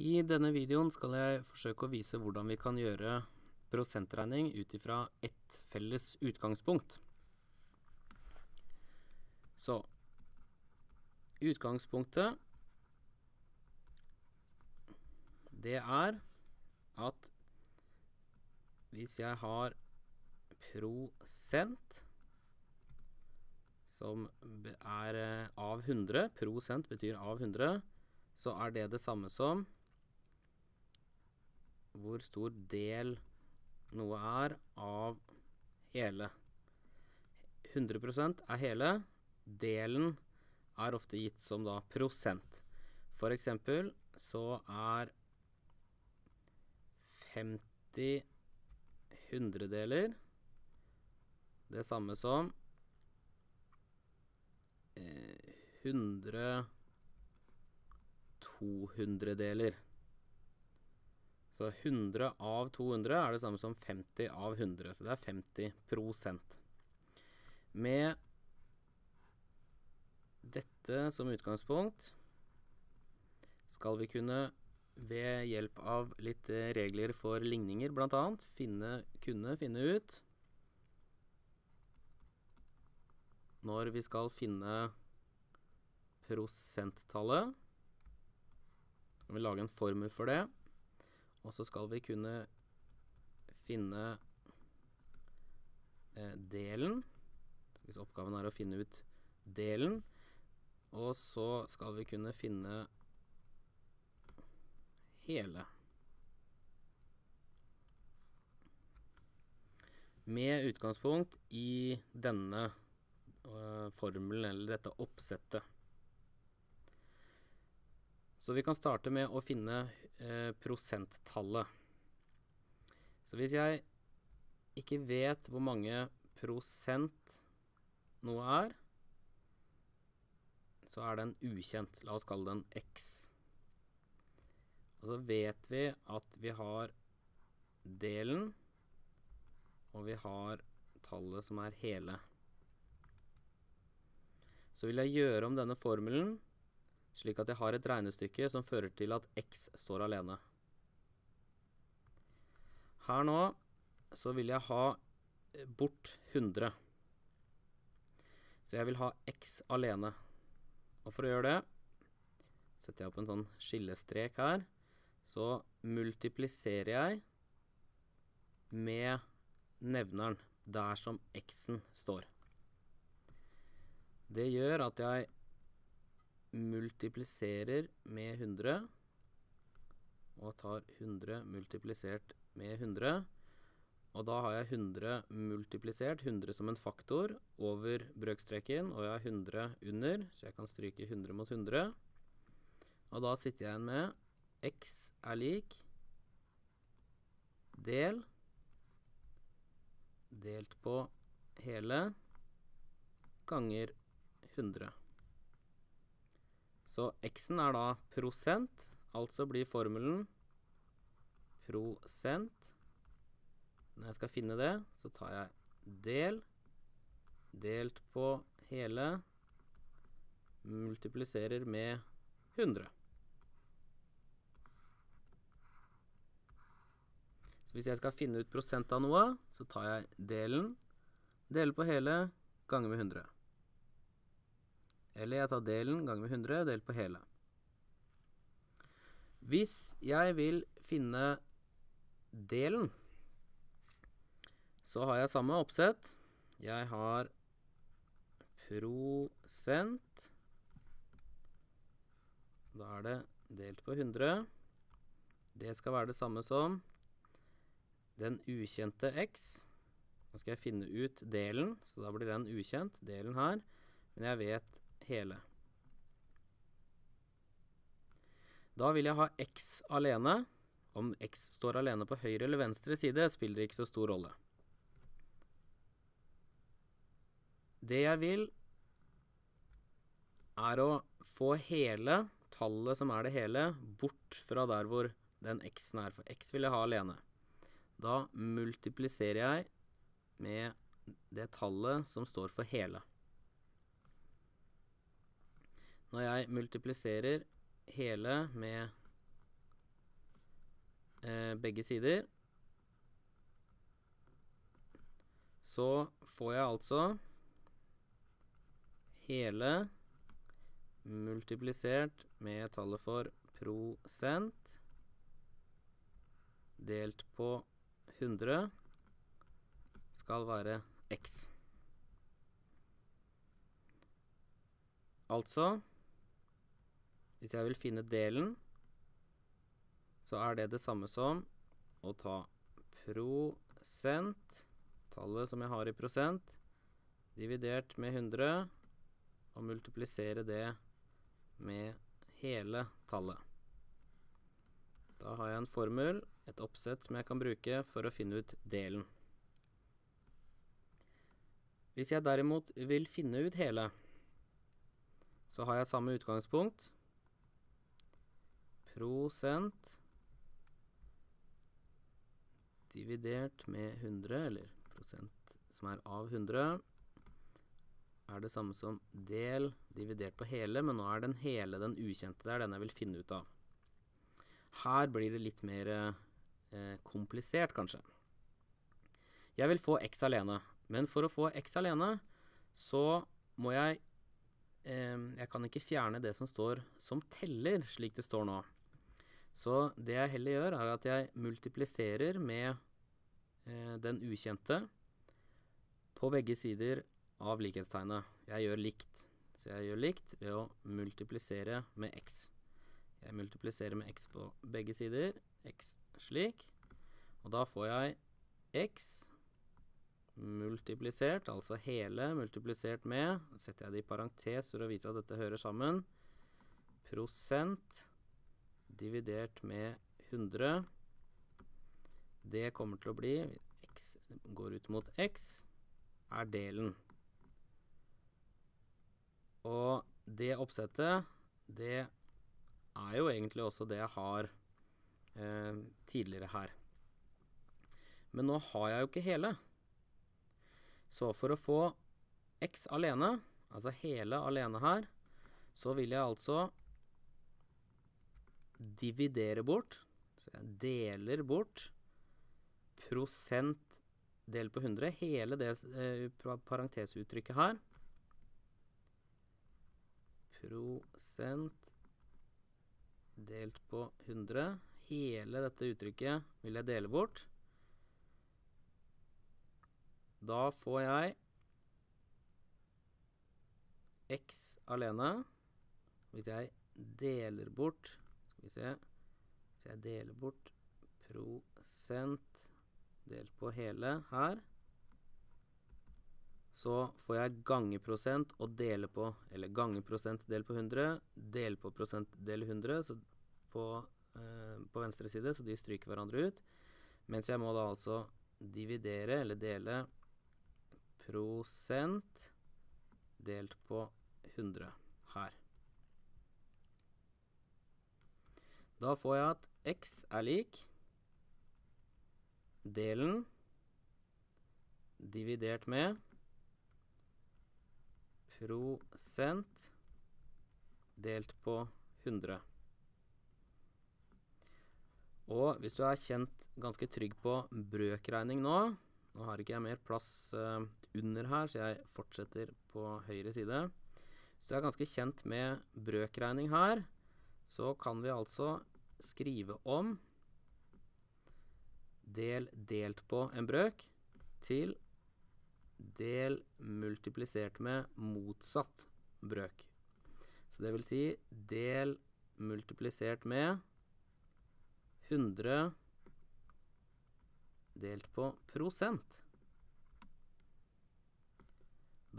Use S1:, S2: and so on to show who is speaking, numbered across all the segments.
S1: I denne videoen skal jeg forsøke å vise hvordan vi kan gjøre prosentregning ut ifra ett felles utgangspunkt. Så Utgangspunktet det er at hvis jeg har prosent som er eh, av 100, prosent betyr av 100, så er det det samme som hvor stor del noe er av hele. 100 er hele. Delen er ofte gitt som da prosent. For eksempel så er 50 hundredeler det samme som 100 200 deler. Så 100 av 200 er det samme som 50 av 100, så det er 50 Med dette som utgangspunkt skal vi kunne ved hjelp av litt regler for ligninger bl.a. Finne, kunne finne ut når vi skal finne prosenttallet. Kan vi lage en formel for det? Og så skal vi kunne finne eh, delen. Hvis oppgaven er å finne ut delen. Og så skal vi kunne finne hele. Med utgangspunkt i denne eh, formelen, eller dette oppsettet. Så vi kan starte med å finne eh, prosenttallet. Så hvis jeg ikke vet hvor mange prosent noe er, så er den ukjent. La oss kalle den X. Og så vet vi at vi har delen, og vi har tallet som er hele. Så vil jeg gjøre om denne formelen slik at jeg har et regnestykke som fører til at x står alene. Her nå så vil jeg ha bort 100. Så jeg vil ha x alene. Og for å gjøre det setter jeg opp en sånn skillestrek her. Så multipliserer jeg med nevneren der som x-en står. Det gjør at jeg multipliserer med 100 og tar 100 multiplisert med 100. Og da har jeg 100 multiplisert, 100 som en faktor, over brøkstreken, og jeg har 100 under, så jeg kan stryke 100 mot 100. Og da sitter jeg igjen med x er lik del delt på hele ganger 100. Så x-en er da prosent, altså blir formelen prosent. Når jeg skal finne det, så tar jeg del, delt på hele, multipliserer med 100. Så hvis jeg skal finne ut prosent av noe, så tar jeg delen, deler på hele, ganger med 100. Eller jeg tar delen ganger med 100 delt på hele. Hvis jeg vil finne delen, så har jeg samme oppsett. Jeg har prosent Da er det delt på 100. Det skal være det samme som den ukjente x. Nå skal jeg finne ut delen, så da blir den ukjent, delen her. Men jeg vet hele. Da vil jeg ha x alene. Om x står alene på høyre eller venstre side, spiller ikke så stor rolle. Det jeg vil, er å få hele, tallet som er det hele, bort fra der hvor den x-en er. For x vil jeg ha alene. Da multipliserer jeg med det tallet som står for hele når jeg multipliserer hele med eh, begge sider, så får jeg altså hele multiplisert med tallet for prosent delt på 100 skal være x. Altså hvis jeg vil finne delen, så er det det samme som å ta prosent, tallet som jeg har i prosent, dividert med 100, og multiplisere det med hele tallet. Da har jeg en formel, et oppsett som jeg kan bruke for å finne ut delen. Hvis jeg derimot vil finne ut hele, så har jeg samme utgangspunkt, prosent dividert med 100, eller prosent som er av 100, er det samme som del dividert på hele, men nå er den hele den ukjente der, den jeg vil finne ut av. Her blir det litt mer eh, komplisert, kanskje. Jeg vil få x alene, men for å få x alene, så må jeg eh, Jeg kan ikke fjerne det som står som teller, slik det står nå. Så det jeg heller gjør, er at jeg multipliserer med eh, den ukjente på begge sider av likhetstegnet. Jeg gjør likt. Så jeg gjør likt ved å multiplisere med x. Jeg multipliserer med x på begge sider. x slik. Og da får jeg x multiplisert, altså hele multiplisert med Setter jeg det i parentes for å vise at dette hører sammen. Prosent dividert med 100. Det kommer til å bli x går ut mot x, er delen. Og det oppsettet, det er jo egentlig også det jeg har eh, tidligere her. Men nå har jeg jo ikke hele. Så for å få x alene, altså hele alene her, så vil jeg altså dividere bort Så jeg deler bort prosent delt på 100. Hele det eh, parentesuttrykket her Prosent delt på 100. Hele dette uttrykket vil jeg dele bort. Da får jeg x alene. Hvis jeg deler bort skal vi se Så jeg deler bort prosent delt på hele her. Så får jeg gangeprosent og dele på, eller gangeprosent del på 100, del på prosent delt 100, så på, eh, på venstre side, så de stryker hverandre ut. Mens jeg må da altså dividere, eller dele, prosent delt på 100 her. Da får jeg at x er lik delen dividert med prosent delt på 100. Og hvis du er kjent ganske trygg på brøkregning nå Nå har ikke jeg mer plass eh, under her, så jeg fortsetter på høyre side. Hvis du er ganske kjent med brøkregning her, så kan vi altså skrive om del delt på en brøk til del multiplisert med motsatt brøk. Så det vil si del multiplisert med 100 delt på prosent.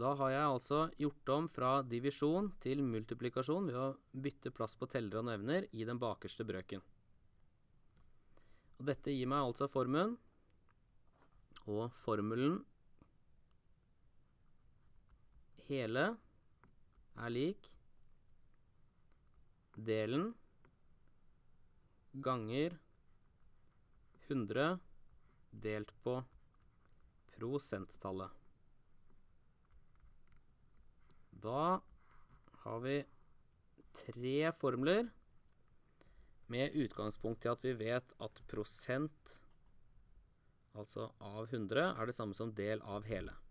S1: Da har jeg altså gjort om fra divisjon til multiplikasjon ved å bytte plass på tellere og nevner i den bakerste brøken. Og dette gir meg altså formelen. Og formelen hele er lik delen ganger 100 delt på prosenttallet. Da har vi tre formler med utgangspunkt i at vi vet at prosent, altså av 100, er det samme som del av hele.